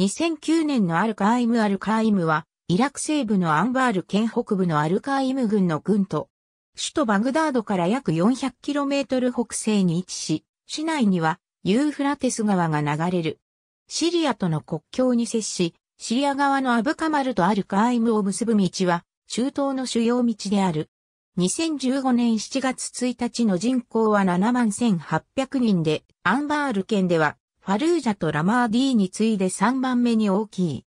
2009年のアルカーイム・アルカーイムは、イラク西部のアンバール県北部のアルカーイム軍の軍と、首都バグダードから約 400km 北西に位置し、市内にはユーフラテス川が流れる。シリアとの国境に接し、シリア側のアブカマルとアルカーイムを結ぶ道は、中東の主要道である。2015年7月1日の人口は7万1800人で、アンバール県ではファルージャとラマーディーに次いで3番目に大きい。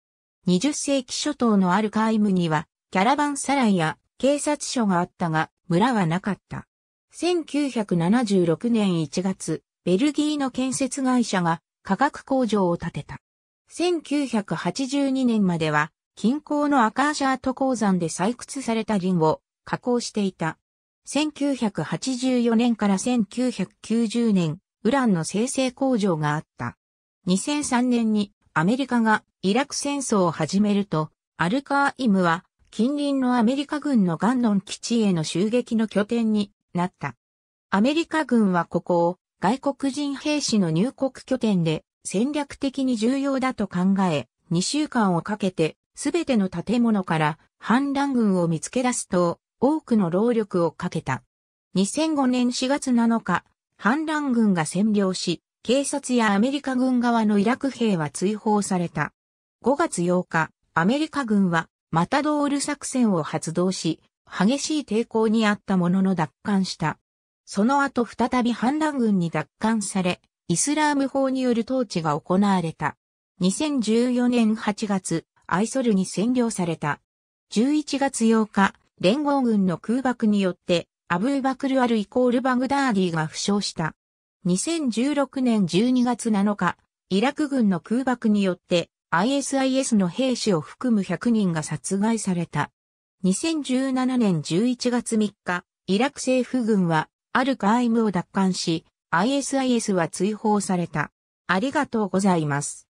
20世紀初頭のアルカイムには、キャラバンサライや警察署があったが、村はなかった。1976年1月、ベルギーの建設会社が化学工場を建てた。1982年までは、近郊のアカーシャート鉱山で採掘されたリンを加工していた。1984年から1990年、ウランの生成工場があった。2003年にアメリカがイラク戦争を始めると、アルカーイムは近隣のアメリカ軍のガンノン基地への襲撃の拠点になった。アメリカ軍はここを外国人兵士の入国拠点で戦略的に重要だと考え、2週間をかけてすべての建物から反乱軍を見つけ出すと多くの労力をかけた。2005年4月7日、反乱軍が占領し、警察やアメリカ軍側のイラク兵は追放された。5月8日、アメリカ軍はマタドール作戦を発動し、激しい抵抗にあったものの奪還した。その後再び反乱軍に奪還され、イスラーム法による統治が行われた。2014年8月、アイソルに占領された。11月8日、連合軍の空爆によってアブーバクルアルイコールバグダーディが負傷した。2016年12月7日、イラク軍の空爆によって ISIS の兵士を含む100人が殺害された。2017年11月3日、イラク政府軍はアルカイムを奪還し、ISIS は追放された。ありがとうございます。